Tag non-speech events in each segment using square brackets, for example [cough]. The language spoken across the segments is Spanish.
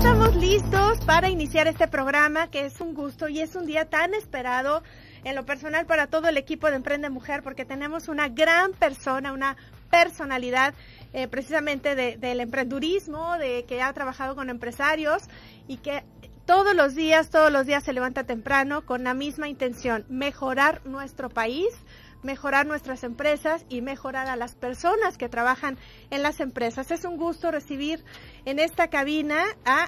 estamos listos para iniciar este programa que es un gusto y es un día tan esperado en lo personal para todo el equipo de Emprende Mujer porque tenemos una gran persona, una personalidad eh, precisamente del emprendurismo, de que ha trabajado con empresarios y que todos los días, todos los días se levanta temprano con la misma intención, mejorar nuestro país mejorar nuestras empresas y mejorar a las personas que trabajan en las empresas. Es un gusto recibir en esta cabina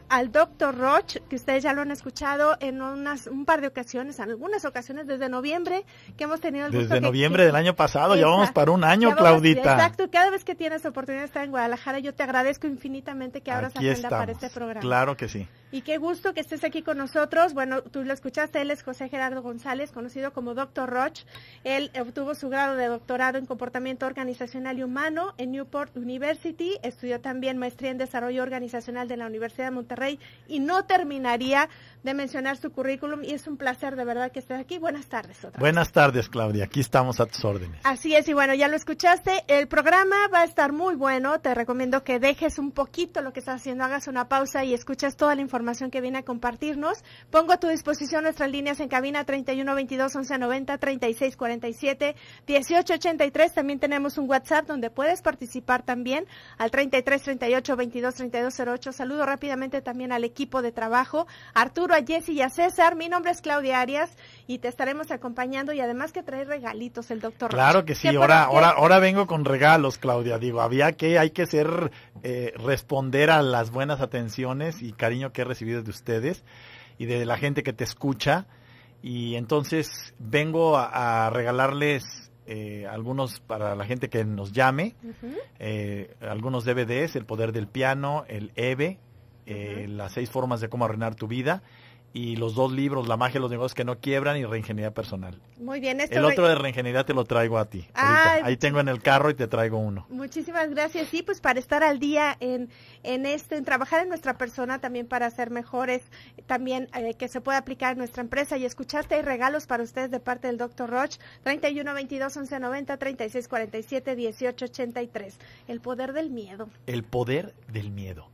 al doctor Roch, que ustedes ya lo han escuchado en unas, un par de ocasiones, en algunas ocasiones desde noviembre que hemos tenido el gusto. Desde noviembre del año pasado, ya vamos para un año, Claudita. Exacto, cada vez que tienes oportunidad de estar en Guadalajara, yo te agradezco infinitamente que abras la agenda para este programa. Claro que sí. Y qué gusto que estés aquí con nosotros. Bueno, tú lo escuchaste, él es José Gerardo González, conocido como Doctor Roch. Tuvo su grado de doctorado en comportamiento organizacional y humano en Newport University. Estudió también maestría en desarrollo organizacional de la Universidad de Monterrey y no terminaría de mencionar su currículum. Y es un placer de verdad que estés aquí. Buenas tardes. Buenas tardes, Claudia. Aquí estamos a tus órdenes. Así es. Y bueno, ya lo escuchaste. El programa va a estar muy bueno. Te recomiendo que dejes un poquito lo que estás haciendo, hagas una pausa y escuchas toda la información que viene a compartirnos. Pongo a tu disposición nuestras líneas en cabina 31 22 11 90 36 47 1883. También tenemos un WhatsApp donde puedes participar también al 3338 223208 Saludo rápidamente también al equipo de trabajo, Arturo, a Jessy y a César. Mi nombre es Claudia Arias y te estaremos acompañando y además que trae regalitos el doctor. Claro que sí, ahora, vengo con regalos, Claudia. Digo, había que, hay que ser, eh, responder a las buenas atenciones y cariño que he recibido de ustedes y de la gente que te escucha y entonces vengo a, regalarles eh, algunos para la gente que nos llame, eh, algunos DVDs, El Poder del Piano, el EVE, eh, las seis formas de cómo arruinar tu vida y los dos libros, La magia de los negocios que no quiebran y Reingeniería personal. Muy bien, El otro de Reingeniería te lo traigo a ti. Ahí tengo en el carro y te traigo uno. Muchísimas gracias. Y pues para estar al día en, esto, en trabajar en nuestra persona también para ser mejores, también eh, que se pueda aplicar en nuestra empresa y escuchaste, Hay regalos para ustedes de parte del Dr. Roche. 31 22 y siete 36 47 y tres El poder del miedo. El poder del miedo.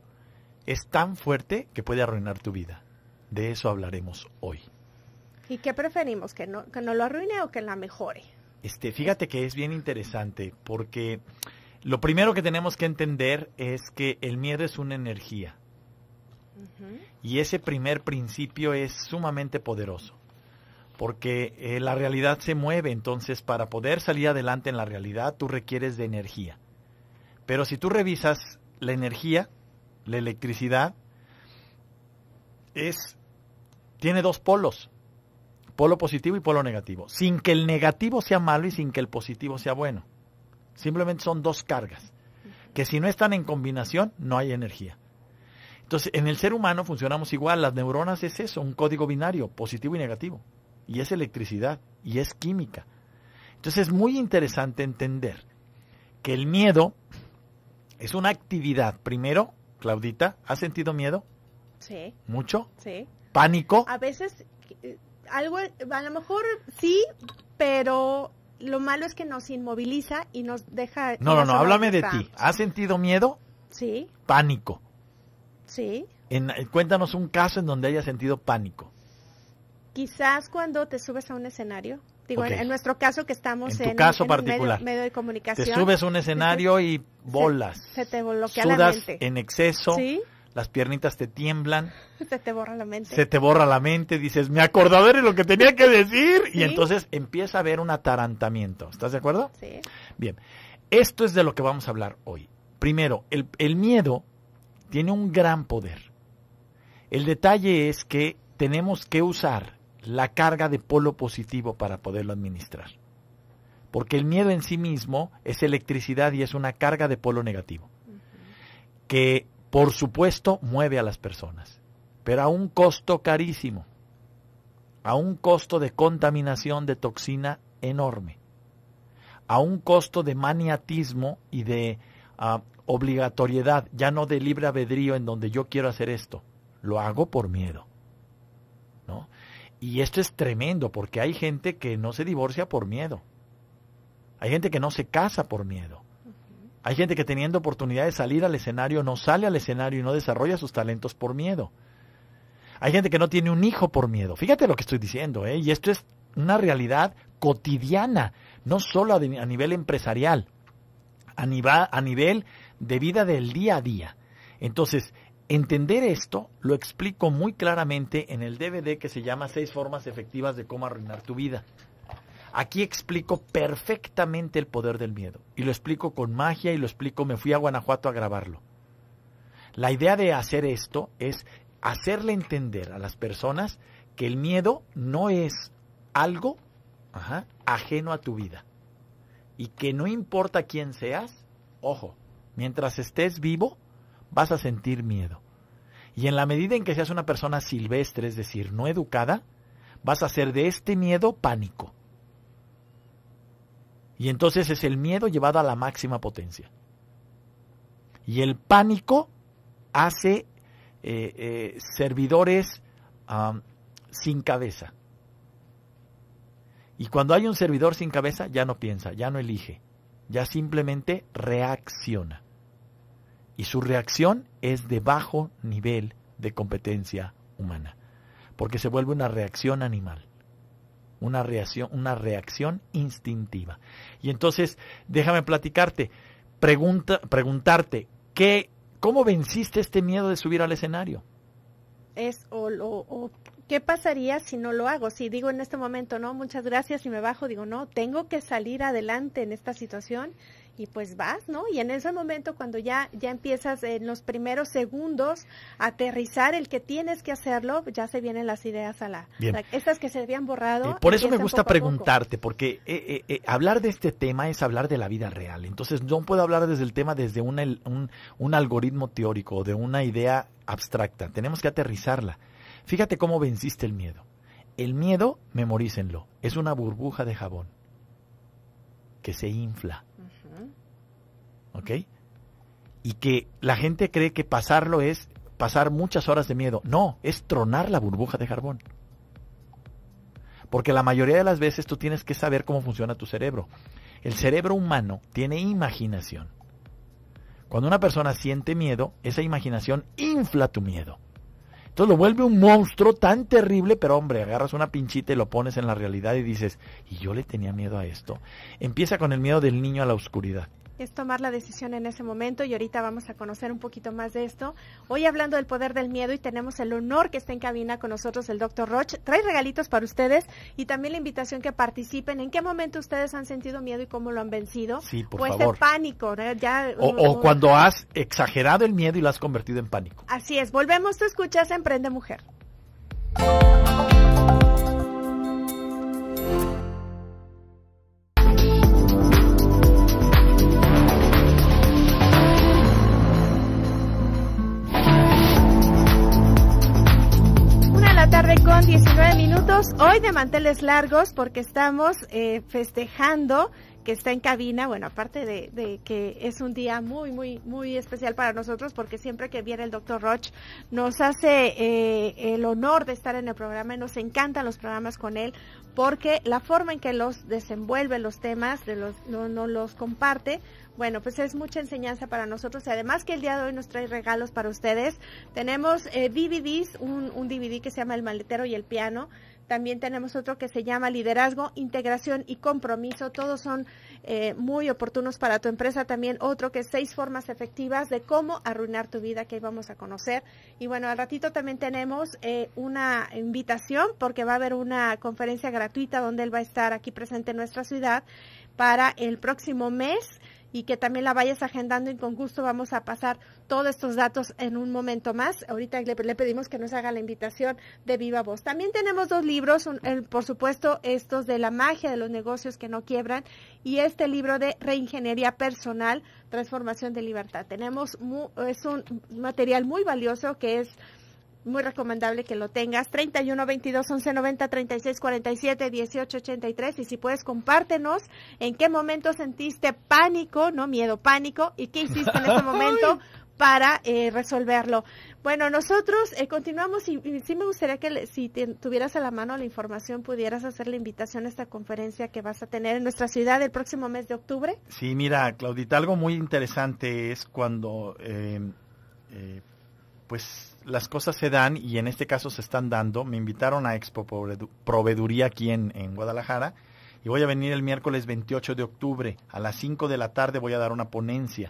Es tan fuerte que puede arruinar tu vida. De eso hablaremos hoy. ¿Y qué preferimos? ¿Que no, que no lo arruine o que la mejore? Este, fíjate que es bien interesante porque lo primero que tenemos que entender es que el miedo es una energía. Y ese primer principio es sumamente poderoso, porque eh, la realidad se mueve, entonces para poder salir adelante en la realidad tú requieres de energía. Pero si tú revisas la energía, la electricidad, es tiene dos polos, polo positivo y polo negativo, sin que el negativo sea malo y sin que el positivo sea bueno. Simplemente son dos cargas, que si no están en combinación no hay energía. Entonces, en el ser humano funcionamos igual, las neuronas es eso, un código binario, positivo y negativo, y es electricidad, y es química. Entonces es muy interesante entender que el miedo es una actividad, primero, Claudita, ¿has sentido miedo? Sí. ¿Mucho? Sí pánico. A veces eh, algo, a lo mejor sí, pero lo malo es que nos inmoviliza y nos deja... No, no, no, háblame de ti. ¿Has sentido miedo? Sí. Pánico. Sí. En, eh, cuéntanos un caso en donde hayas sentido pánico. Quizás cuando te subes a un escenario. Digo, en, nuestro caso que estamos en, un caso particular. Medio, de comunicación. Te subes a un escenario y bolas. Se, te bloquea la mente. en exceso. Sí las piernitas te tiemblan. [laughs] Se te borra la mente. Se te borra la mente, dices, me acordaba de lo que tenía que decir. Y entonces empieza a haber un atarantamiento. ¿Estás de acuerdo? Sí. Bien, esto es de lo que vamos a hablar hoy. Primero, el, miedo tiene un gran poder. El detalle es que tenemos que usar la carga de polo positivo para poderlo administrar. Porque el miedo en sí mismo es electricidad y es una carga de polo negativo. Que por supuesto, mueve a las personas, pero a un costo carísimo, a un costo de contaminación de toxina enorme, a un costo de maniatismo y de ah, obligatoriedad, ya no de libre albedrío en donde yo quiero hacer esto, lo hago por miedo. ¿no? Y esto es tremendo porque hay gente que no se divorcia por miedo, hay gente que no se casa por miedo, hay gente que teniendo oportunidad de salir al escenario no sale al escenario y no desarrolla sus talentos por miedo. Hay gente que no tiene un hijo por miedo. Fíjate lo que estoy diciendo, ¿eh? y esto es una realidad cotidiana, no solo a nivel empresarial, a a nivel de vida del día a día. Entonces, entender esto lo explico muy claramente en el DVD que se llama Seis formas efectivas de cómo arruinar tu vida. Aquí explico perfectamente el poder del miedo. Y lo explico con magia y lo explico, me fui a Guanajuato a grabarlo. La idea de hacer esto es hacerle entender a las personas que el miedo no es algo ajeno a tu vida. Y que no importa quién seas, ojo, mientras estés vivo, vas a sentir miedo. Y en la medida en que seas una persona silvestre, es decir, no educada, vas a hacer de este miedo pánico. Y entonces es el miedo llevado a la máxima potencia. Y el pánico hace eh, eh, servidores sin cabeza. Y cuando hay un servidor sin cabeza, ya no piensa, ya no elige, ya simplemente reacciona. Y su reacción es de bajo nivel de competencia humana, porque se vuelve una reacción animal una reacción, una reacción instintiva. Y entonces, déjame platicarte, preguntarte, ¿qué, ¿cómo venciste este miedo de subir al escenario? Es o, o, o, qué pasaría si no lo hago, si digo en este momento, no, muchas gracias y me bajo, digo, no, tengo que salir adelante en esta situación y pues vas, ¿no? Y en ese momento cuando ya, ya empiezas eh, en los primeros segundos a aterrizar el que tienes que hacerlo, ya se vienen las ideas a la... estas que se habían borrado. Eh, por eso me gusta preguntarte, porque eh, hablar de este tema es hablar de la vida real. Entonces no puedo hablar desde el tema desde un, un algoritmo teórico o de una idea abstracta. Tenemos que aterrizarla. Fíjate cómo venciste el miedo. El miedo, memorícenlo, es una burbuja de jabón que se infla y que la gente cree que pasarlo es pasar muchas horas de miedo. No, es tronar la burbuja de carbón. Porque la mayoría de las veces tú tienes que saber cómo funciona tu cerebro. El cerebro humano tiene imaginación. Cuando una persona siente miedo, esa imaginación infla tu miedo. Entonces lo vuelve un monstruo tan terrible, pero hombre, agarras una pinchita y lo pones en la realidad y dices, y yo le tenía miedo a esto. Empieza con el miedo del niño a la oscuridad es tomar la decisión en ese momento y ahorita vamos a conocer un poquito más de esto. Hoy hablando del poder del miedo y tenemos el honor que esté en cabina con nosotros el doctor Roche. Trae regalitos para ustedes y también la invitación que participen. ¿En qué momento ustedes han sentido miedo y cómo lo han vencido? Sí, por o este pánico, o, cuando has exagerado el miedo y lo has convertido en pánico. Así es. Volvemos, tú escuchas Emprende Mujer. hoy de manteles largos porque estamos eh, festejando que está en cabina, bueno, aparte de, que es un día muy, muy, muy especial para nosotros, porque siempre que viene el doctor Roche nos hace eh, el honor de estar en el programa y nos encantan los programas con él, porque la forma en que los desenvuelve los temas, de los, no, los comparte, bueno, pues es mucha enseñanza para nosotros y además que el día de hoy nos trae regalos para ustedes. Tenemos eh, DVDs, un DVD que se llama El maletero y el piano, también tenemos otro que se llama liderazgo, integración y compromiso. Todos son eh, muy oportunos para tu empresa. También otro que es seis formas efectivas de cómo arruinar tu vida que vamos a conocer. Y bueno, al ratito también tenemos eh, una invitación porque va a haber una conferencia gratuita donde él va a estar aquí presente en nuestra ciudad para el próximo mes y que también la vayas agendando y con gusto vamos a pasar todos estos datos en un momento más. Ahorita le, pedimos que nos haga la invitación de viva voz. También tenemos dos libros, por supuesto, estos de la magia de los negocios que no quiebran y este libro de reingeniería personal, transformación de libertad. Tenemos, es un material muy valioso que es muy recomendable que lo tengas. 31 22 11 90 36 47 18 83. Y si puedes, compártenos en qué momento sentiste pánico, no miedo, pánico, y qué hiciste en ese [laughs] momento para eh, resolverlo. Bueno, nosotros eh, continuamos y, sí me gustaría que si tuvieras a la mano la información pudieras hacer la invitación a esta conferencia que vas a tener en nuestra ciudad el próximo mes de octubre. Sí, mira, Claudita, algo muy interesante es cuando eh, pues las cosas se dan y en este caso se están dando. Me invitaron a Expo Proveeduría aquí en, Guadalajara y voy a venir el miércoles 28 de octubre. A las 5 de la tarde voy a dar una ponencia.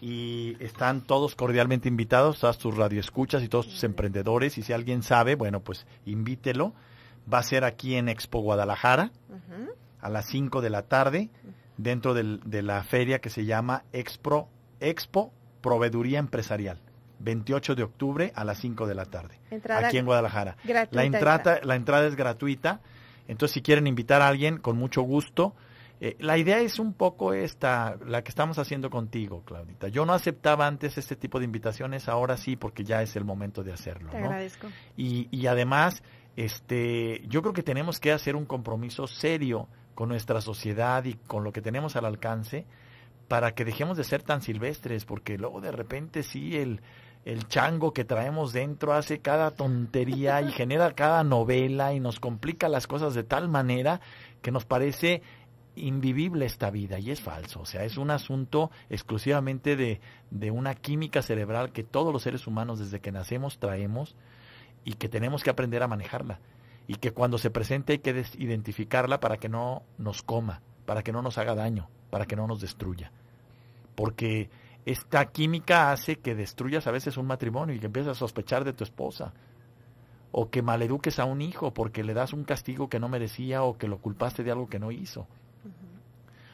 Y están todos cordialmente invitados, todas tus radioescuchas y todos tus emprendedores. Y si alguien sabe, bueno, pues invítelo. Va a ser aquí en Expo Guadalajara a las 5 de la tarde dentro de la feria que se llama Expo Expo Proveeduría Empresarial. 28 de octubre a las 5 de la tarde, aquí en Guadalajara. La entrada, la entrada es gratuita, entonces si quieren invitar a alguien, con mucho gusto. Eh, la idea es un poco esta, la que estamos haciendo contigo, Claudita. Yo no aceptaba antes este tipo de invitaciones, ahora sí, porque ya es el momento de hacerlo. Te agradezco. Y, y además, este, yo creo que tenemos que hacer un compromiso serio con nuestra sociedad y con lo que tenemos al alcance para que dejemos de ser tan silvestres, porque luego de repente sí el, el chango que traemos dentro hace cada tontería y genera cada novela y nos complica las cosas de tal manera que nos parece invivible esta vida y es falso, o sea, es un asunto exclusivamente de, de una química cerebral que todos los seres humanos desde que nacemos traemos y que tenemos que aprender a manejarla y que cuando se presente hay que identificarla para que no nos coma, para que no nos haga daño, para que no nos destruya. Porque esta química hace que destruyas a veces un matrimonio y que empieces a sospechar de tu esposa. O que maleduques a un hijo porque le das un castigo que no merecía o que lo culpaste de algo que no hizo.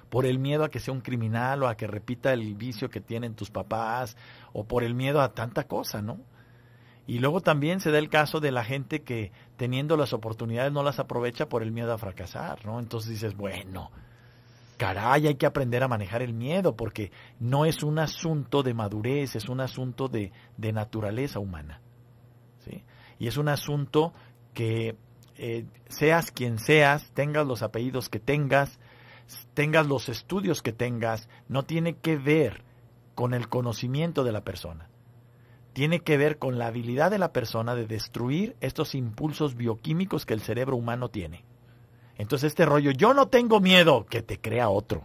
Por el miedo a que sea un criminal o a que repita el vicio que tienen tus papás o por el miedo a tanta cosa, ¿no? Y luego también se da el caso de la gente que teniendo las oportunidades no las aprovecha por el miedo a fracasar, ¿no? Entonces dices, bueno, caray, hay que aprender a manejar el miedo, porque no es un asunto de madurez, es un asunto de, naturaleza humana. ¿sí? Y es un asunto que eh, seas quien seas, tengas los apellidos que tengas, tengas los estudios que tengas, no tiene que ver con el conocimiento de la persona. Tiene que ver con la habilidad de la persona de destruir estos impulsos bioquímicos que el cerebro humano tiene. Entonces este rollo, yo no tengo miedo, que te crea otro.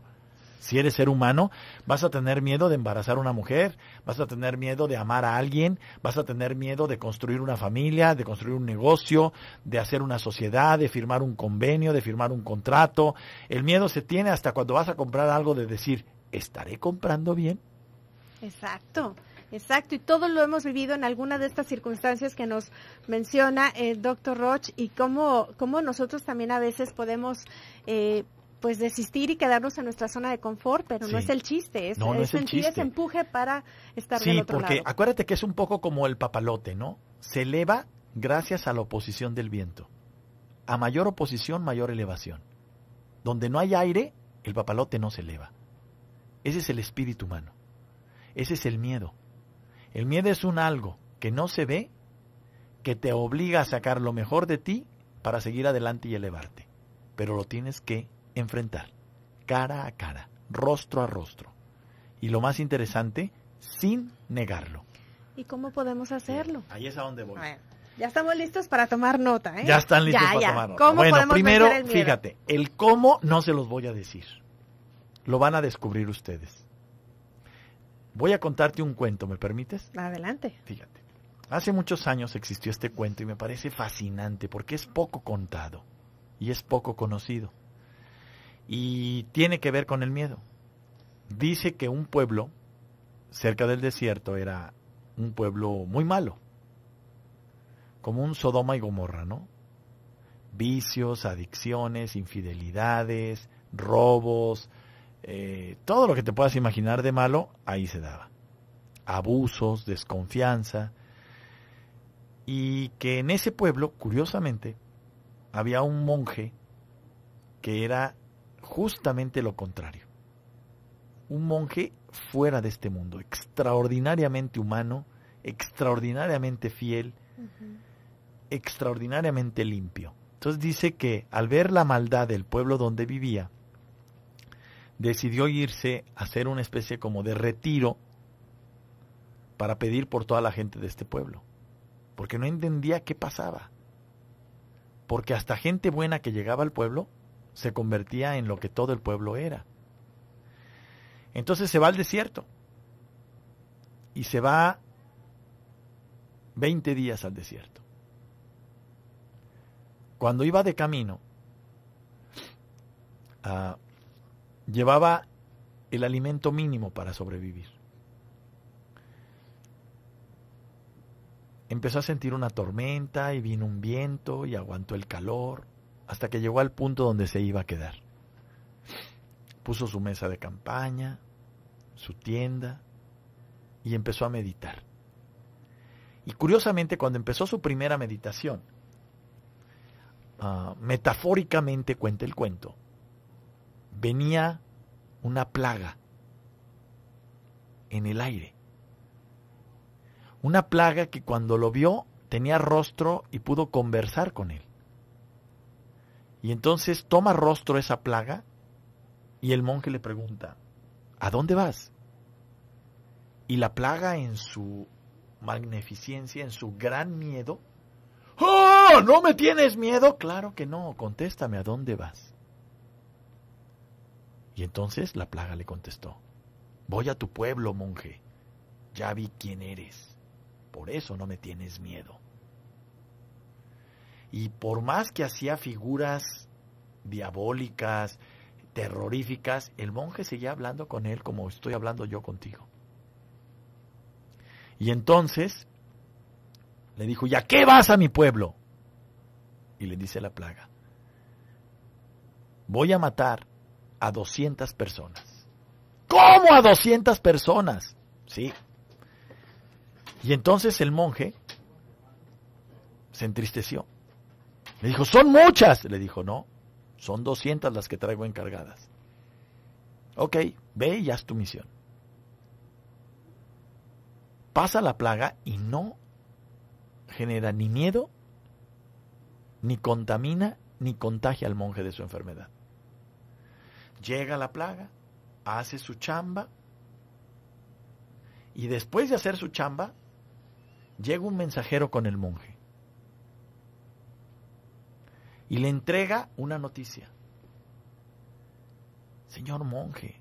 Si eres ser humano, vas a tener miedo de embarazar a una mujer, vas a tener miedo de amar a alguien, vas a tener miedo de construir una familia, de construir un negocio, de hacer una sociedad, de firmar un convenio, de firmar un contrato. El miedo se tiene hasta cuando vas a comprar algo de decir, ¿estaré comprando bien? Exacto. Exacto, y todos lo hemos vivido en alguna de estas circunstancias que nos menciona el eh, doctor Roch y cómo, nosotros también a veces podemos... Eh, pues desistir y quedarnos en nuestra zona de confort, pero no es el chiste, es, ese empuje para estar del otro porque acuérdate que es un poco como el papalote, ¿no? Se eleva gracias a la oposición del viento. A mayor oposición, mayor elevación. Donde no hay aire, el papalote no se eleva. Ese es el espíritu humano. Ese es el miedo. El miedo es un algo que no se ve, que te obliga a sacar lo mejor de ti para seguir adelante y elevarte. Pero lo tienes que enfrentar, cara a cara, rostro a rostro. Y lo más interesante, sin negarlo. ¿Y cómo podemos hacerlo? Ahí es a donde voy. ya estamos listos para tomar nota, ¿eh? Ya están listos para tomar nota. bueno, primero, fíjate, el cómo no se los voy a decir. Lo van a descubrir ustedes. Voy a contarte un cuento, ¿me permites? Adelante. Fíjate. Hace muchos años existió este cuento y me parece fascinante porque es poco contado y es poco conocido. Y tiene que ver con el miedo. Dice que un pueblo cerca del desierto era un pueblo muy malo, como un Sodoma y Gomorra, ¿no? Vicios, adicciones, infidelidades, robos, eh, todo lo que te puedas imaginar de malo, ahí se daba. Abusos, desconfianza. Y que en ese pueblo, curiosamente, había un monje que era justamente lo contrario. Un monje fuera de este mundo, extraordinariamente humano, extraordinariamente fiel, extraordinariamente limpio. Entonces dice que al ver la maldad del pueblo donde vivía, decidió irse a hacer una especie como de retiro para pedir por toda la gente de este pueblo, porque no entendía qué pasaba, porque hasta gente buena que llegaba al pueblo se convertía en lo que todo el pueblo era. Entonces se va al desierto y se va 20 días al desierto. Cuando iba de camino, a llevaba el alimento mínimo para sobrevivir. Empezó a sentir una tormenta y vino un viento y aguantó el calor hasta que llegó al punto donde se iba a quedar. Puso su mesa de campaña, su tienda y empezó a meditar. Y curiosamente, cuando empezó su primera meditación, ah, metafóricamente cuenta el cuento, venía una plaga en el aire. Una plaga que cuando lo vio tenía rostro y pudo conversar con él. Y entonces toma rostro esa plaga y el monje le pregunta, ¿a dónde vas? Y la plaga en su magnificencia, en su gran miedo, ¡Oh! ¿No me tienes miedo? Claro que no, contéstame, ¿a dónde vas? Y entonces la plaga le contestó, Voy a tu pueblo, monje. Ya vi quién eres. Por eso no me tienes miedo. Y por más que hacía figuras diabólicas, terroríficas, el monje seguía hablando con él como estoy hablando yo contigo. Y entonces le dijo, ya qué vas a mi pueblo? Y le dice la plaga, voy a matar a 200 personas. ¿Cómo a 200 personas? Sí. Y entonces el monje se entristeció. Le dijo, son muchas. Le dijo, no, son 200 las que traigo encargadas. Ok, ve y haz tu misión. Pasa la plaga y no genera ni miedo, ni contamina, ni contagia al monje de su enfermedad llega la plaga, hace su chamba, y después de hacer su chamba, llega un mensajero con el monje y le entrega una noticia. Señor monje,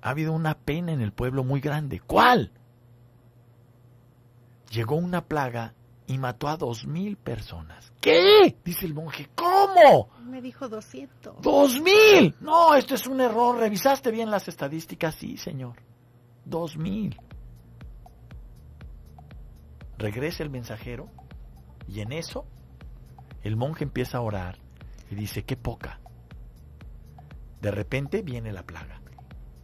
ha habido una pena en el pueblo muy grande. ¿Cuál? Llegó una plaga y mató a dos mil personas. ¿Qué? Dice el monje, ¿cómo? Me dijo 200. ¡Dos mil! No, esto es un error. ¿Revisaste bien las estadísticas? Sí, señor. Dos mil. Regresa el mensajero y en eso el monje empieza a orar y dice, qué poca. De repente viene la plaga.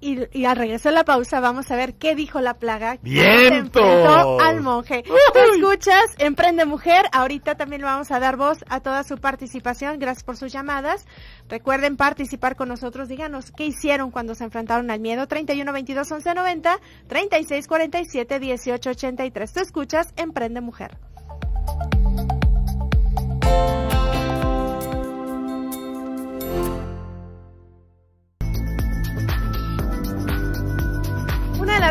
Y, al regresar la pausa vamos a ver qué dijo la plaga. ¡Viento! al monje. Tú escuchas Emprende Mujer. Ahorita también le vamos a dar voz a toda su participación. Gracias por sus llamadas. Recuerden participar con nosotros. Díganos qué hicieron cuando se enfrentaron al miedo. 31 cuarenta y siete, 36 47 18 83. Tú escuchas Emprende Mujer.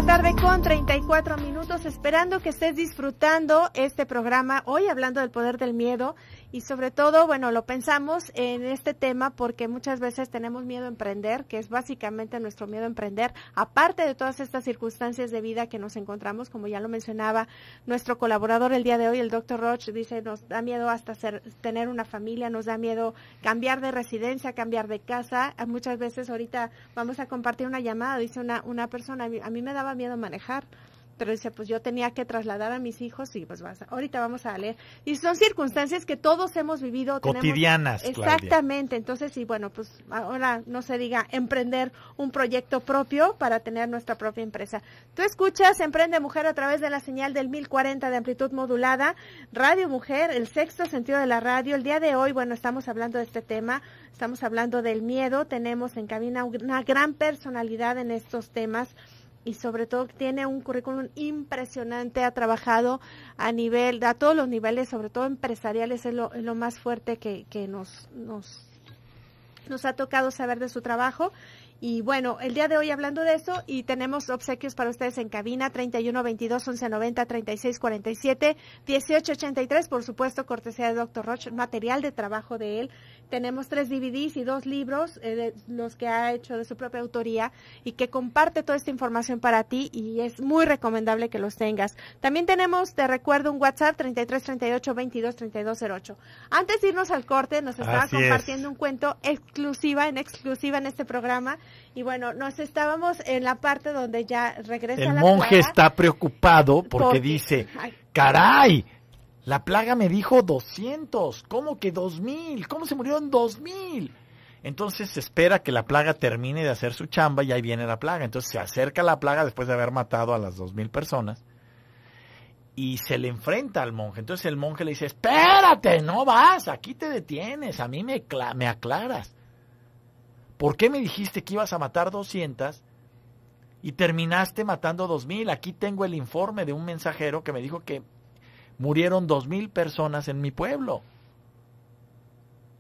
tarde con 34 minutos, esperando que estés disfrutando este programa hoy hablando del poder del miedo y sobre todo, bueno, lo pensamos en este tema porque muchas veces tenemos miedo a emprender, que es básicamente nuestro miedo a emprender, aparte de todas estas circunstancias de vida que nos encontramos, como ya lo mencionaba nuestro colaborador el día de hoy, el doctor Roche dice, nos da miedo hasta tener una familia, nos da miedo cambiar de residencia, cambiar de casa. Muchas veces ahorita vamos a compartir una llamada, dice una, una persona, a mí, a mí me daba miedo a manejar. Pero dice, pues yo tenía que trasladar a mis hijos y pues vas, ahorita vamos a leer. Y son circunstancias que todos hemos vivido. Cotidianas. exactamente. Entonces, y bueno, pues ahora no se diga emprender un proyecto propio para tener nuestra propia empresa. Tú escuchas Emprende Mujer a través de la señal del 1040 de amplitud modulada, Radio Mujer, el sexto sentido de la radio. El día de hoy, bueno, estamos hablando de este tema, estamos hablando del miedo. Tenemos en cabina una gran personalidad en estos temas y sobre todo tiene un currículum impresionante, ha trabajado a nivel, a todos los niveles, sobre todo empresariales, es lo, más fuerte que, nos, ha tocado saber de su trabajo. Y bueno, el día de hoy hablando de eso y tenemos obsequios para ustedes en cabina 31 22 11 90 36 47 18 83, por supuesto, cortesía de Dr. Roche, material de trabajo de él tenemos tres DVDs y dos libros, eh, los que ha hecho de su propia autoría y que comparte toda esta información para ti y es muy recomendable que los tengas. También tenemos, te recuerdo, un WhatsApp 3338 Antes de irnos al corte, nos estaba compartiendo un cuento exclusiva, en exclusiva en este programa y bueno, nos estábamos en la parte donde ya regresa El la monje está preocupado porque, dice, caray la plaga me dijo 200. ¿Cómo que 2000? ¿Cómo se murieron 2000? Entonces se espera que la plaga termine de hacer su chamba y ahí viene la plaga. Entonces se acerca la plaga después de haber matado a las 2000 personas y se le enfrenta al monje. Entonces el monje le dice, espérate, no vas, aquí te detienes, a mí me, me aclaras. ¿Por qué me dijiste que ibas a matar 200 y terminaste matando 2000? Aquí tengo el informe de un mensajero que me dijo que murieron dos mil personas en mi pueblo.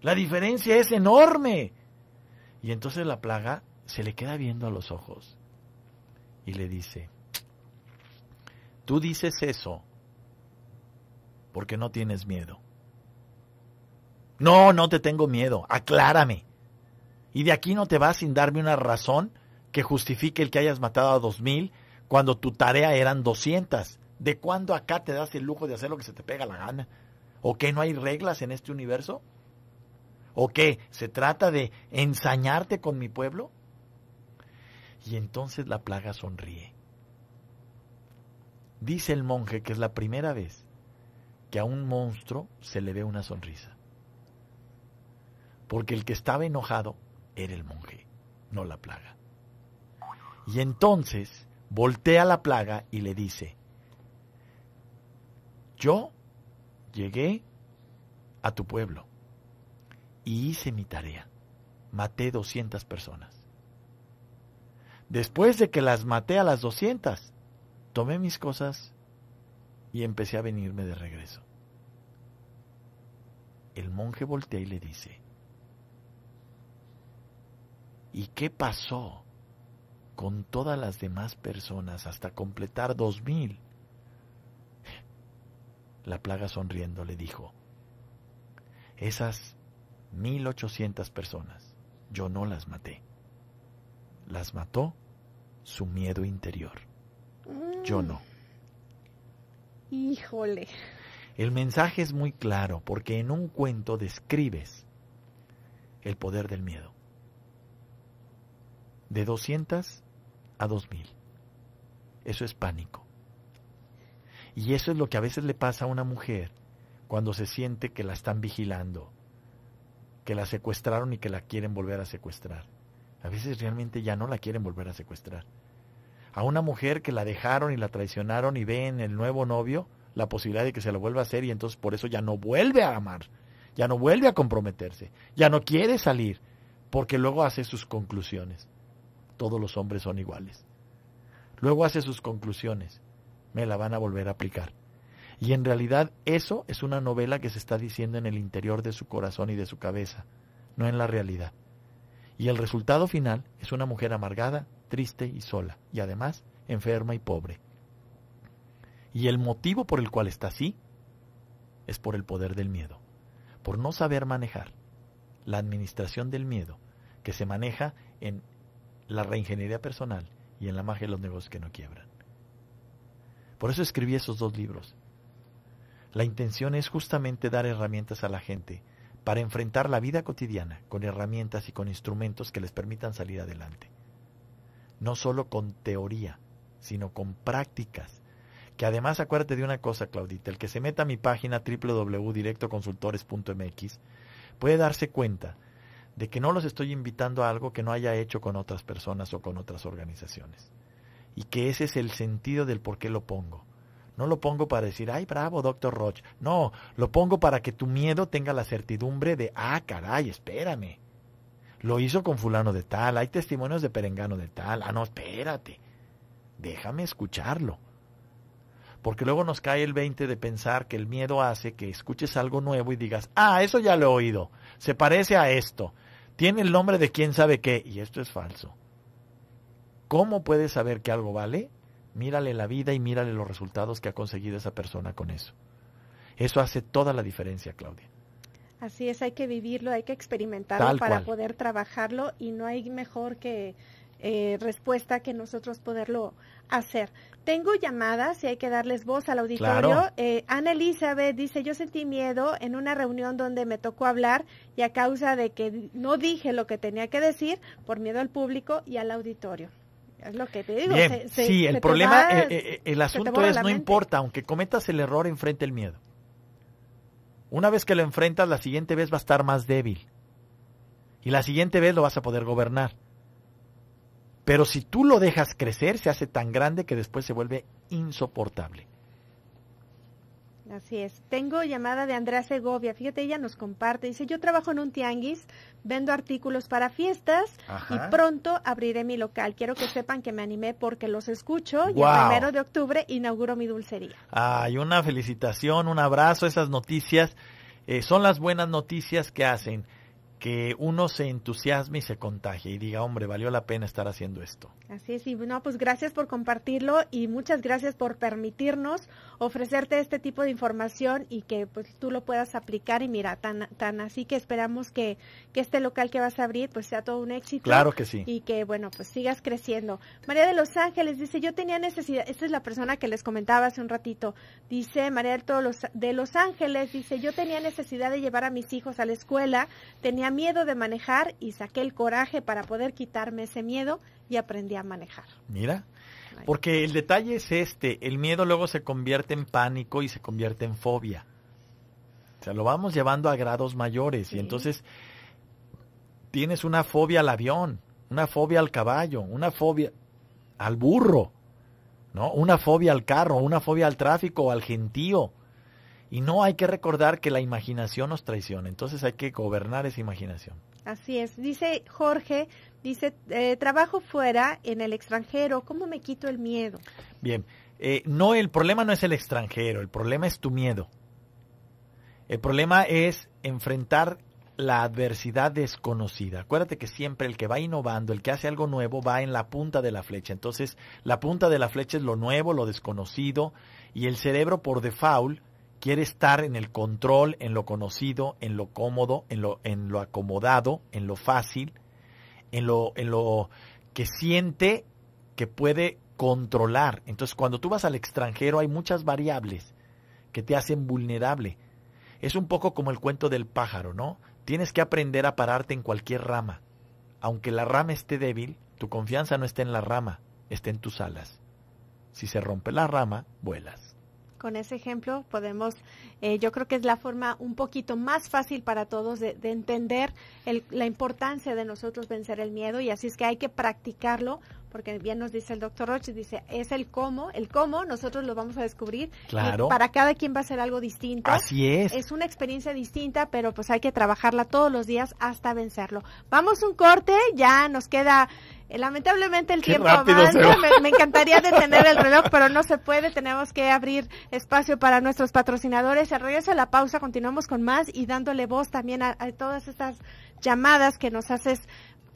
La diferencia es enorme. Y entonces la plaga se le queda viendo a los ojos y le dice, tú dices eso porque no tienes miedo. No, no te tengo miedo, aclárame. Y de aquí no te vas sin darme una razón que justifique el que hayas matado a dos mil cuando tu tarea eran doscientas. ¿De cuándo acá te das el lujo de hacer lo que se te pega la gana? ¿O que no hay reglas en este universo? ¿O que ¿Se trata de ensañarte con mi pueblo? Y entonces la plaga sonríe. Dice el monje que es la primera vez que a un monstruo se le ve una sonrisa. Porque el que estaba enojado era el monje, no la plaga. Y entonces voltea la plaga y le dice, yo llegué a tu pueblo y hice mi tarea. Maté 200 personas. Después de que las maté a las 200, tomé mis cosas y empecé a venirme de regreso. El monje voltea y le dice, ¿y qué pasó con todas las demás personas hasta completar 2000? La plaga sonriendo le dijo, esas 1800 personas, yo no las maté. Las mató su miedo interior. Yo mm. no. Híjole. El mensaje es muy claro porque en un cuento describes el poder del miedo. De 200 a 2000. Eso es pánico. Y eso es lo que a veces le pasa a una mujer cuando se siente que la están vigilando, que la secuestraron y que la quieren volver a secuestrar. A veces realmente ya no la quieren volver a secuestrar. A una mujer que la dejaron y la traicionaron y ve en el nuevo novio la posibilidad de que se lo vuelva a hacer y entonces por eso ya no vuelve a amar, ya no vuelve a comprometerse, ya no quiere salir, porque luego hace sus conclusiones. Todos los hombres son iguales. Luego hace sus conclusiones me la van a volver a aplicar. Y en realidad eso es una novela que se está diciendo en el interior de su corazón y de su cabeza, no en la realidad. Y el resultado final es una mujer amargada, triste y sola, y además enferma y pobre. Y el motivo por el cual está así es por el poder del miedo, por no saber manejar la administración del miedo que se maneja en la reingeniería personal y en la magia de los negocios que no quiebran. Por eso escribí esos dos libros. La intención es justamente dar herramientas a la gente para enfrentar la vida cotidiana con herramientas y con instrumentos que les permitan salir adelante. No solo con teoría, sino con prácticas. Que además acuérdate de una cosa, Claudita, el que se meta a mi página www.directoconsultores.mx puede darse cuenta de que no los estoy invitando a algo que no haya hecho con otras personas o con otras organizaciones y que ese es el sentido del por qué lo pongo. No lo pongo para decir, ay, bravo, doctor Roche. No, lo pongo para que tu miedo tenga la certidumbre de, ah, caray, espérame. Lo hizo con fulano de tal, hay testimonios de perengano de tal. Ah, no, espérate. Déjame escucharlo. Porque luego nos cae el veinte de pensar que el miedo hace que escuches algo nuevo y digas, ah, eso ya lo he oído, se parece a esto, tiene el nombre de quién sabe qué, y esto es falso. ¿Cómo puedes saber que algo vale? Mírale la vida y mírale los resultados que ha conseguido esa persona con eso. Eso hace toda la diferencia, Claudia. Así es, hay que vivirlo, hay que experimentarlo para poder trabajarlo y no hay mejor que eh, respuesta que nosotros poderlo hacer. Tengo llamadas y hay que darles voz al auditorio. Eh, Ana Elizabeth dice, yo sentí miedo en una reunión donde me tocó hablar y a causa de que no dije lo que tenía que decir por miedo al público y al auditorio. Es sí, el problema, eh, eh, eh, el, el asunto es, no importa, aunque cometas el error, enfrente el miedo. Una vez que lo enfrentas, la siguiente vez va a estar más débil. Y la siguiente vez lo vas a poder gobernar. Pero si tú lo dejas crecer, se hace tan grande que después se vuelve insoportable. Así es. Tengo llamada de Andrea Segovia. Fíjate, ella nos comparte. Dice, yo trabajo en un tianguis, vendo artículos para fiestas y pronto abriré mi local. Quiero que sepan que me animé porque los escucho y el primero de octubre inauguro mi dulcería. Ay, una felicitación, un abrazo, esas noticias. Eh, son las buenas noticias que hacen que uno se entusiasme y se contagie y diga, hombre, valió la pena estar haciendo esto. Así es, y no, pues gracias por compartirlo y muchas gracias por permitirnos ofrecerte este tipo de información y que pues tú lo puedas aplicar y mira, tan, así que esperamos que, este local que vas a abrir pues sea todo un éxito. Claro que sí. Y que bueno, pues sigas creciendo. María de Los Ángeles dice, yo tenía necesidad, esta es la persona que les comentaba hace un ratito, dice María de, los, de Los Ángeles, dice, yo tenía necesidad de llevar a mis hijos a la escuela, tenía miedo de manejar y saqué el coraje para poder quitarme ese miedo y aprendí a manejar. Mira, porque el detalle es este, el miedo luego se convierte en pánico y se convierte en fobia. O sea, lo vamos llevando a grados mayores y entonces tienes una fobia al avión, una fobia al caballo, una fobia al burro, ¿no? Una fobia al carro, una fobia al tráfico, al gentío. Y no hay que recordar que la imaginación nos traiciona, entonces hay que gobernar esa imaginación. Así es, dice Jorge, dice, eh, trabajo fuera, en el extranjero, ¿cómo me quito el miedo? Bien, eh, no, el problema no es el extranjero, el problema es tu miedo. El problema es enfrentar la adversidad desconocida. Acuérdate que siempre el que va innovando, el que hace algo nuevo, va en la punta de la flecha. Entonces, la punta de la flecha es lo nuevo, lo desconocido, y el cerebro por default quiere estar en el control, en lo conocido, en lo cómodo, en lo, en lo acomodado, en lo fácil, en lo, en lo que siente que puede controlar. Entonces, cuando tú vas al extranjero hay muchas variables que te hacen vulnerable. Es un poco como el cuento del pájaro, ¿no? Tienes que aprender a pararte en cualquier rama. Aunque la rama esté débil, tu confianza no está en la rama, está en tus alas. Si se rompe la rama, vuelas con ese ejemplo podemos, eh, yo creo que es la forma un poquito más fácil para todos de, entender la importancia de nosotros vencer el miedo y así es que hay que practicarlo porque bien nos dice el doctor Roche, dice, es el cómo, el cómo nosotros lo vamos a descubrir. Claro. Eh, para cada quien va a ser algo distinto. Así es. Es una experiencia distinta, pero pues hay que trabajarla todos los días hasta vencerlo. Vamos un corte, ya nos queda eh, Lamentablemente el tiempo avanza, me, encantaría detener el reloj, [laughs] pero no se puede, tenemos que abrir espacio para nuestros patrocinadores. Al regreso a la pausa continuamos con más y dándole voz también a todas estas llamadas que nos haces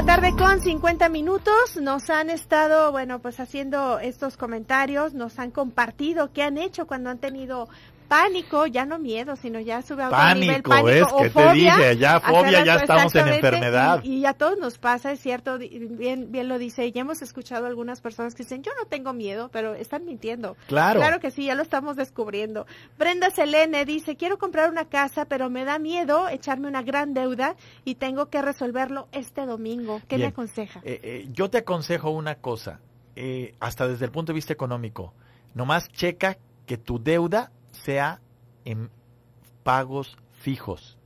la tarde con 50 minutos. Nos han estado, bueno, pues haciendo estos comentarios, nos han compartido qué han hecho cuando han tenido pánico, ya no miedo, sino ya sube a pánico, nivel pánico es que fobia, te dije, ya fobia, ya estamos en enfermedad. Y, a todos nos pasa, es cierto, bien, lo dice, y ya hemos escuchado a algunas personas que dicen, yo no tengo miedo, pero están mintiendo. Claro. Claro que sí, ya lo estamos descubriendo. Brenda Selene dice, quiero comprar una casa, pero me da miedo echarme una gran deuda y tengo que resolverlo este domingo. ¿Qué le aconseja? Eh, eh, yo te aconsejo una cosa, eh, hasta desde el punto de vista económico, nomás checa que tu deuda sea en pagos fijos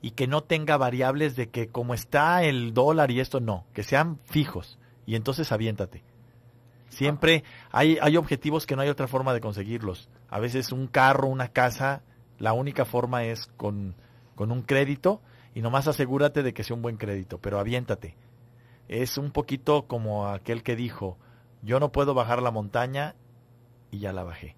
y que no tenga variables de que como está el dólar y esto no, que sean fijos y entonces aviéntate. Siempre hay, hay objetivos que no hay otra forma de conseguirlos. A veces un carro, una casa, la única forma es con, con un crédito y nomás asegúrate de que sea un buen crédito, pero aviéntate. Es un poquito como aquel que dijo, yo no puedo bajar la montaña y ya la bajé.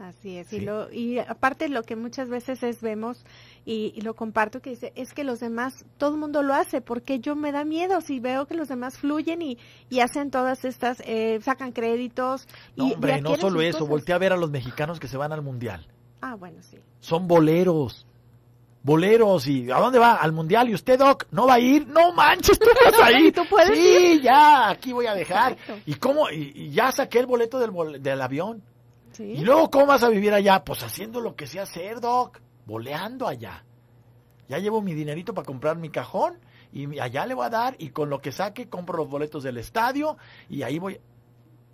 Así es, y, aparte lo que muchas veces es vemos y, lo comparto que dice, es que los demás, todo el mundo lo hace, porque yo me da miedo si veo que los demás fluyen y, hacen todas estas, eh, sacan créditos. No, hombre, no solo eso, voltea a ver a los mexicanos que se van al mundial. Ah, bueno, sí. Son boleros. Boleros y ¿a dónde va? Al mundial y usted, Doc, no va a ir. No manches, tú vas [laughs] ahí. sí, ya, aquí voy a dejar. ¿Y cómo? Y, ya saqué el boleto del, del avión. ¿Y luego cómo vas a vivir allá? Pues haciendo lo que sea hacer, Doc, boleando allá. Ya llevo mi dinerito para comprar mi cajón y allá le voy a dar y con lo que saque compro los boletos del estadio y ahí voy.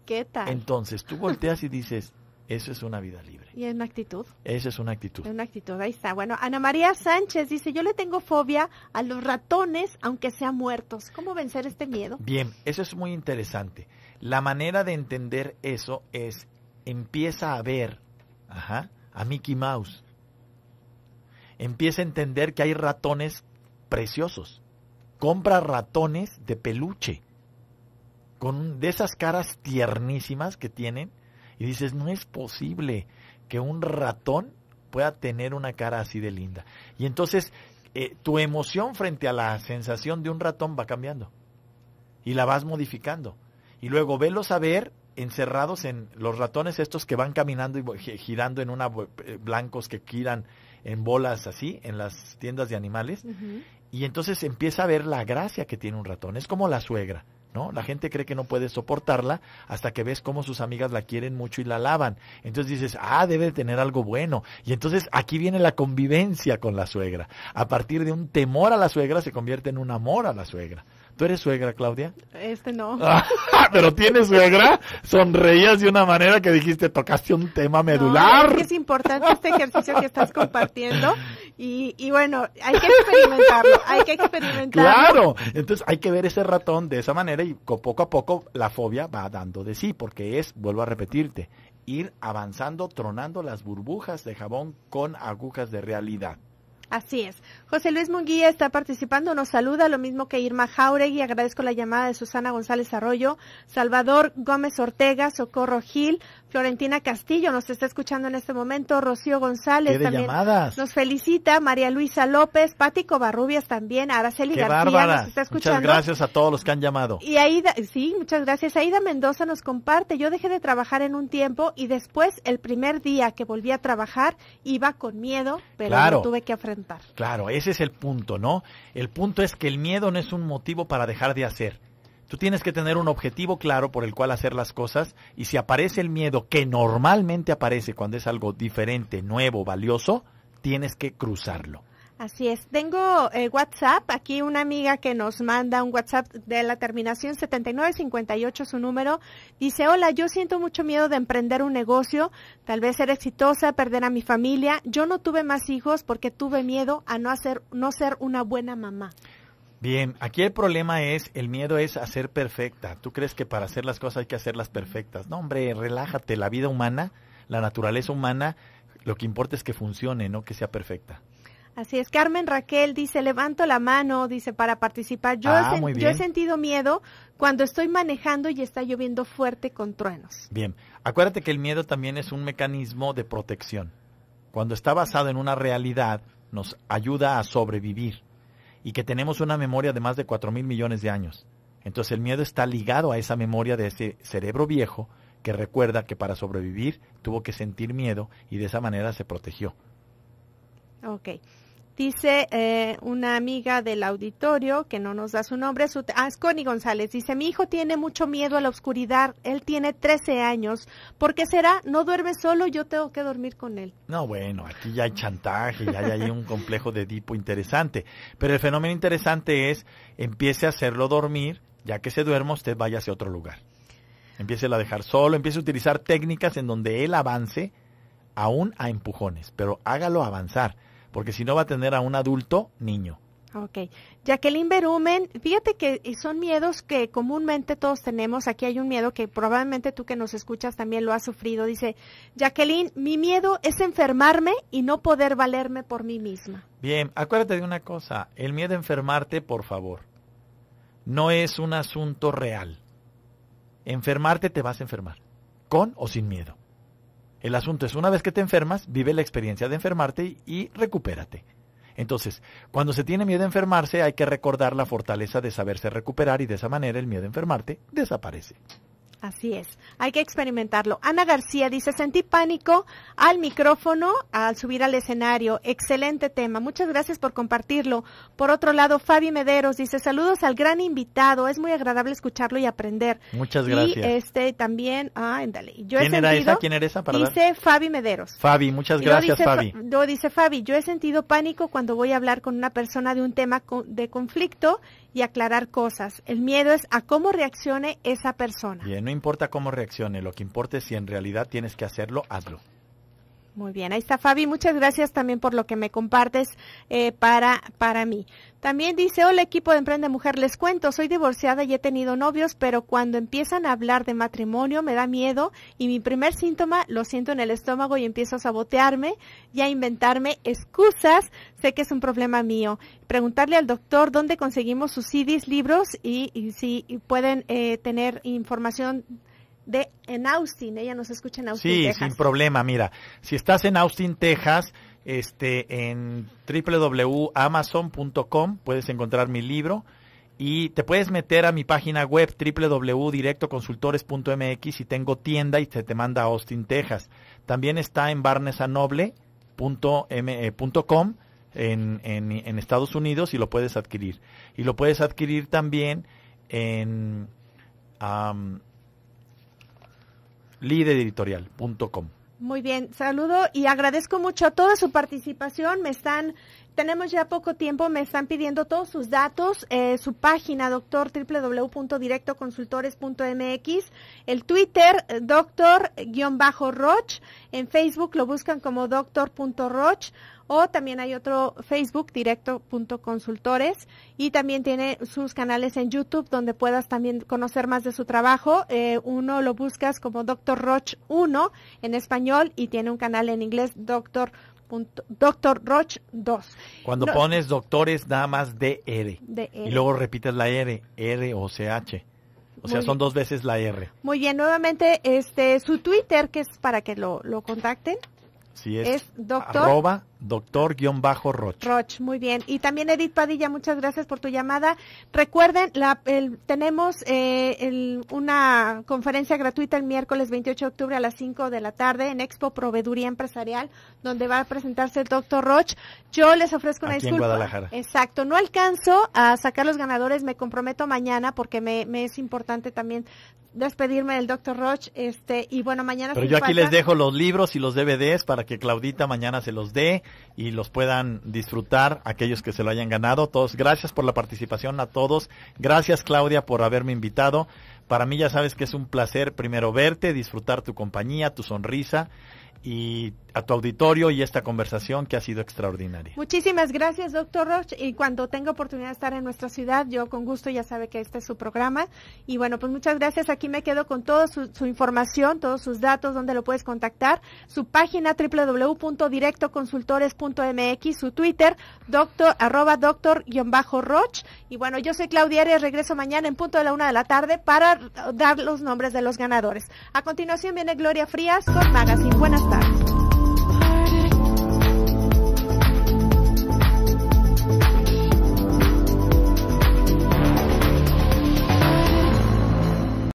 ¿Qué tal? Entonces tú [laughs] volteas y dices, eso es una vida libre. Y es una actitud. Esa es una actitud. Es una actitud, ahí está. Bueno, Ana María Sánchez dice, yo le tengo fobia a los ratones, aunque sean muertos. ¿Cómo vencer este miedo? Bien, eso es muy interesante. La manera de entender eso es empieza a ver ajá, a Mickey Mouse, empieza a entender que hay ratones preciosos. Compra ratones de peluche, con de esas caras tiernísimas que tienen, y dices, no es posible que un ratón pueda tener una cara así de linda. Y entonces eh, tu emoción frente a la sensación de un ratón va cambiando y la vas modificando. Y luego a saber encerrados en los ratones estos que van caminando y girando en una eh, blancos que giran en bolas así en las tiendas de animales y entonces empieza a ver la gracia que tiene un ratón es como la suegra ¿no? La gente cree que no puede soportarla hasta que ves cómo sus amigas la quieren mucho y la lavan Entonces dices, ah, debe de tener algo bueno. Y entonces aquí viene la convivencia con la suegra. A partir de un temor a la suegra se convierte en un amor a la suegra. ¿Tú eres suegra, Claudia? Este no. [laughs] ¿Pero tienes suegra? Sonreías de una manera que dijiste, tocaste un tema medular. es, importante este ejercicio que estás compartiendo y, y bueno, hay que experimentarlo, hay que experimentarlo. Claro, entonces hay que ver ese ratón de esa manera y poco a poco la fobia va dando de sí, porque es, vuelvo a repetirte, ir avanzando, tronando las burbujas de jabón con agujas de realidad. Así es. José Luis Munguía está participando, nos saluda, lo mismo que Irma Jauregui. Agradezco la llamada de Susana González Arroyo, Salvador Gómez Ortega, Socorro Gil, Florentina Castillo nos está escuchando en este momento, Rocío González también nos felicita, María Luisa López, Pati Covarrubias también, Araceli García nos está escuchando. Muchas gracias a todos los que han llamado. Y Aida, sí, muchas gracias. Aida Mendoza nos comparte, yo dejé de trabajar en un tiempo y después el primer día que volví a trabajar iba con miedo, pero lo tuve que afrontar. Claro, ese es el punto, ¿no? El punto es que el miedo no es un motivo para dejar de hacer. Tú tienes que tener un objetivo claro por el cual hacer las cosas y si aparece el miedo que normalmente aparece cuando es algo diferente, nuevo, valioso, tienes que cruzarlo. Así es. Tengo eh, WhatsApp. Aquí una amiga que nos manda un WhatsApp de la terminación 7958, su número. Dice, hola, yo siento mucho miedo de emprender un negocio, tal vez ser exitosa, perder a mi familia. Yo no tuve más hijos porque tuve miedo a no, hacer, no ser una buena mamá. Bien, aquí el problema es, el miedo es hacer perfecta. Tú crees que para hacer las cosas hay que hacerlas perfectas. No, hombre, relájate, la vida humana, la naturaleza humana, lo que importa es que funcione, no que sea perfecta. Así es, Carmen Raquel dice, levanto la mano, dice, para participar. Yo, ah, yo he sentido miedo cuando estoy manejando y está lloviendo fuerte con truenos. Bien, acuérdate que el miedo también es un mecanismo de protección. Cuando está basado en una realidad, nos ayuda a sobrevivir y que tenemos una memoria de más de 4 mil millones de años. Entonces el miedo está ligado a esa memoria de ese cerebro viejo que recuerda que para sobrevivir tuvo que sentir miedo y de esa manera se protegió. Dice eh, una amiga del auditorio que no nos da su nombre, su, ah, es González. Dice, mi hijo tiene mucho miedo a la oscuridad. Él tiene 13 años. ¿Por qué será? No duerme solo, yo tengo que dormir con él. No, bueno, aquí ya hay chantaje, ya hay un complejo de tipo interesante. Pero el fenómeno interesante es, empiece a hacerlo dormir, ya que se duerma, usted vaya hacia otro lugar. Empiece a dejar solo, empiece a utilizar técnicas en donde él avance, aún a empujones, pero hágalo avanzar porque si no va a tener a un adulto niño. Ok. Jacqueline Berumen, fíjate que son miedos que comúnmente todos tenemos. Aquí hay un miedo que probablemente tú que nos escuchas también lo has sufrido. Dice, Jacqueline, mi miedo es enfermarme y no poder valerme por mí misma. Bien, acuérdate de una cosa, el miedo a enfermarte, por favor, no es un asunto real. Enfermarte te vas a enfermar, con o sin miedo. El asunto es, una vez que te enfermas, vive la experiencia de enfermarte y recupérate. Entonces, cuando se tiene miedo a enfermarse, hay que recordar la fortaleza de saberse recuperar y de esa manera el miedo a enfermarte desaparece. Así es, hay que experimentarlo. Ana García dice, sentí pánico al micrófono al subir al escenario. Excelente tema, muchas gracias por compartirlo. Por otro lado, Fabi Mederos dice, saludos al gran invitado, es muy agradable escucharlo y aprender. Muchas gracias. Y este también, ah, Yo ¿Quién he sentido, era esa? ¿Quién era esa? Para dice Fabi Mederos. Fabi, muchas gracias, Fabi. Yo dice Fabi, yo he sentido pánico cuando voy a hablar con una persona de un tema de conflicto y aclarar cosas. El miedo es a cómo reaccione esa persona. Bien, no importa cómo reaccione, lo que importa es si en realidad tienes que hacerlo, hazlo. Muy bien, ahí está Fabi. Muchas gracias también por lo que me compartes eh, para, para mí. También dice, hola equipo de Emprende Mujer, les cuento, soy divorciada y he tenido novios, pero cuando empiezan a hablar de matrimonio me da miedo y mi primer síntoma lo siento en el estómago y empiezo a sabotearme y a inventarme excusas. Sé que es un problema mío. Preguntarle al doctor dónde conseguimos sus CDs, libros y, si pueden eh, tener información de en Austin. Ella nos escucha en Austin, sí, sin problema. Mira, si estás en Austin, Texas, este, en www.amazon.com puedes encontrar mi libro y te puedes meter a mi página web www.directoconsultores.mx y tengo tienda y se te manda a Austin, Texas. También está en barnesanoble.com eh, en, en, en Estados Unidos y lo puedes adquirir. Y lo puedes adquirir también en lidereditorial.com. Muy bien, saludo y agradezco mucho toda su participación. Me están, tenemos ya poco tiempo, me están pidiendo todos sus datos, eh, su página, doctor, www.directoconsultores.mx, el Twitter, eh, doctor-roch, en Facebook lo buscan como doctor.roch o también hay otro Facebook directo.consultores y también tiene sus canales en YouTube donde puedas también conocer más de su trabajo. Eh, uno lo buscas como Dr. Roche 1 en español y tiene un canal en inglés Dr. Doctor Roch 2. Cuando pones doctores, nada más DR. Y luego repites la R, R o CH. O sea, son dos veces la R. Muy bien, nuevamente, este, su Twitter, que es para que lo contacten. Sí, es, doctor. Arroba doctor-roch. Roch, muy bien. Y también Edith Padilla, muchas gracias por tu llamada. Recuerden, tenemos eh, una conferencia gratuita el miércoles 28 de octubre a las 5 de la tarde en Expo Proveeduría Empresarial, donde va a presentarse el doctor Roch. Yo les ofrezco una Aquí En Guadalajara. Exacto, no alcanzo a sacar los ganadores, me comprometo mañana porque me es importante también despedirme del doctor Roche, este, y bueno, mañana... Pero yo aquí les dejo los libros y los DVDs para que Claudita mañana se los dé y los puedan disfrutar aquellos que se lo hayan ganado. Todos, gracias por la participación a todos. Gracias Claudia por haberme invitado. Para mí ya sabes que es un placer primero verte, disfrutar tu compañía, tu sonrisa y a tu auditorio y esta conversación que ha sido extraordinaria. Muchísimas gracias, doctor Roche. Y cuando tenga oportunidad de estar en nuestra ciudad, yo con gusto ya sabe que este es su programa. Y bueno, pues muchas gracias. Aquí me quedo con toda su, información, todos sus datos, donde lo puedes contactar. Su página www.directoconsultores.mx, su Twitter, doctor, arroba doctor Roche, Y bueno, yo soy Claudia Arias. Regreso mañana en punto de la una de la tarde para dar los nombres de los ganadores. A continuación viene Gloria Frías con Magazine. Buenas tardes.